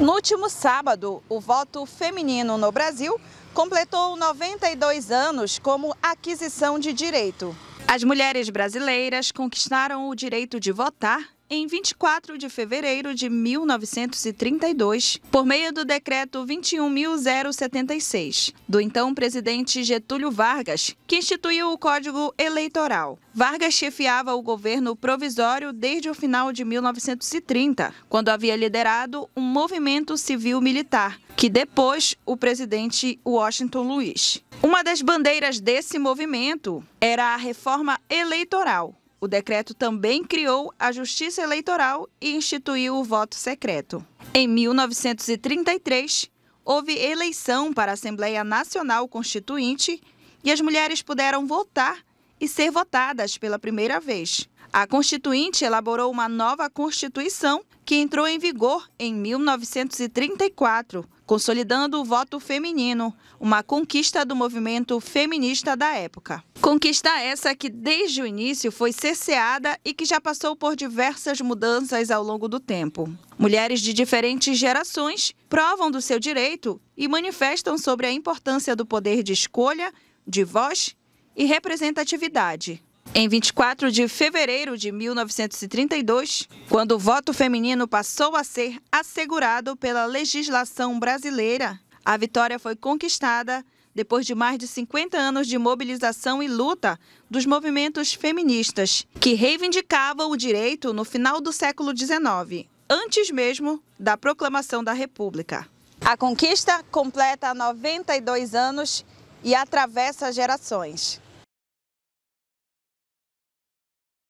No último sábado, o voto feminino no Brasil completou 92 anos como aquisição de direito. As mulheres brasileiras conquistaram o direito de votar em 24 de fevereiro de 1932, por meio do decreto 21.076, do então presidente Getúlio Vargas, que instituiu o Código Eleitoral. Vargas chefiava o governo provisório desde o final de 1930, quando havia liderado um movimento civil-militar, que depois o presidente Washington Luiz. Uma das bandeiras desse movimento era a reforma eleitoral, o decreto também criou a Justiça Eleitoral e instituiu o voto secreto. Em 1933, houve eleição para a Assembleia Nacional Constituinte e as mulheres puderam votar e ser votadas pela primeira vez. A Constituinte elaborou uma nova Constituição que entrou em vigor em 1934, consolidando o voto feminino, uma conquista do movimento feminista da época. Conquista essa que desde o início foi cerceada e que já passou por diversas mudanças ao longo do tempo. Mulheres de diferentes gerações provam do seu direito e manifestam sobre a importância do poder de escolha, de voz e representatividade. Em 24 de fevereiro de 1932, quando o voto feminino passou a ser assegurado pela legislação brasileira, a vitória foi conquistada depois de mais de 50 anos de mobilização e luta dos movimentos feministas, que reivindicavam o direito no final do século XIX, antes mesmo da proclamação da República. A conquista completa 92 anos e atravessa gerações.